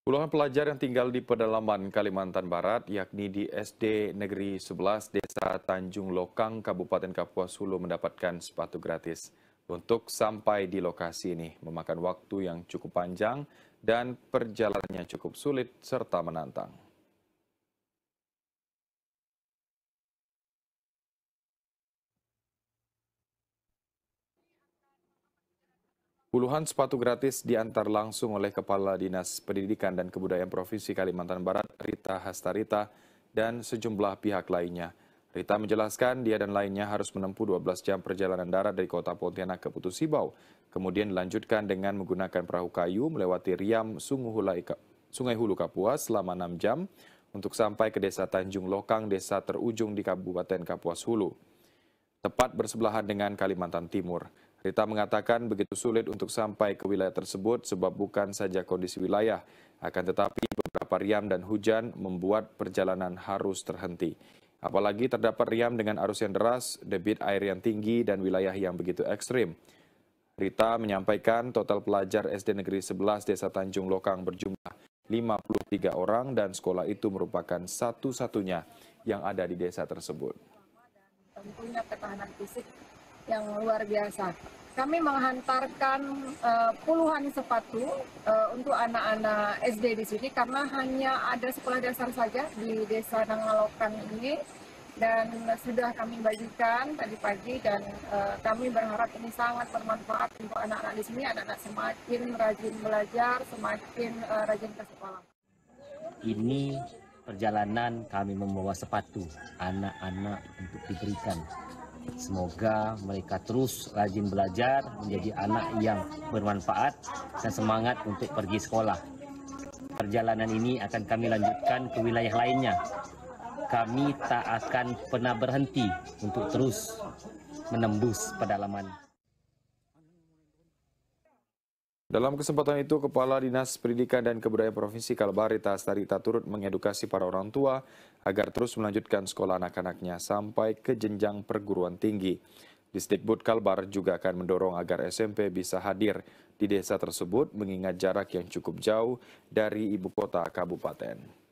Puluhan pelajar yang tinggal di pedalaman Kalimantan Barat, yakni di SD Negeri 11 Desa Tanjung Lokang, Kabupaten Kapuas Hulu mendapatkan sepatu gratis. Untuk sampai di lokasi ini memakan waktu yang cukup panjang dan perjalanannya cukup sulit serta menantang. Puluhan sepatu gratis diantar langsung oleh Kepala Dinas Pendidikan dan Kebudayaan Provinsi Kalimantan Barat, Rita Hastarita, dan sejumlah pihak lainnya. Rita menjelaskan dia dan lainnya harus menempuh 12 jam perjalanan darat dari kota Pontianak ke Putusibau, kemudian dilanjutkan dengan menggunakan perahu kayu melewati Riam Sungai Hulu Kapuas selama 6 jam untuk sampai ke desa Tanjung Lokang, desa terujung di Kabupaten Kapuas Hulu. Tepat bersebelahan dengan Kalimantan Timur. Rita mengatakan begitu sulit untuk sampai ke wilayah tersebut sebab bukan saja kondisi wilayah, akan tetapi beberapa riam dan hujan membuat perjalanan harus terhenti. Apalagi terdapat riam dengan arus yang deras, debit air yang tinggi, dan wilayah yang begitu ekstrim. Rita menyampaikan total pelajar SD Negeri 11 Desa Tanjung Lokang berjumlah 53 orang dan sekolah itu merupakan satu-satunya yang ada di desa tersebut. Tentunya ketahanan fisik yang luar biasa. Kami menghantarkan uh, puluhan sepatu uh, untuk anak-anak SD di sini karena hanya ada sekolah dasar saja di Desa Nangalokan ini dan sudah kami bagikan tadi pagi dan uh, kami berharap ini sangat bermanfaat untuk anak-anak di sini. Anak-anak semakin rajin belajar, semakin uh, rajin ke sekolah. Ini perjalanan kami membawa sepatu anak-anak untuk diberikan Semoga mereka terus rajin belajar, menjadi anak yang bermanfaat dan semangat untuk pergi sekolah. Perjalanan ini akan kami lanjutkan ke wilayah lainnya. Kami tak akan pernah berhenti untuk terus menembus pedalaman. Dalam kesempatan itu, Kepala Dinas Pendidikan dan Kebudayaan Provinsi Kalbar Rita Astarita turut mengedukasi para orang tua agar terus melanjutkan sekolah anak-anaknya sampai ke jenjang perguruan tinggi. Distikbud Kalbar juga akan mendorong agar SMP bisa hadir di desa tersebut mengingat jarak yang cukup jauh dari ibu kota kabupaten.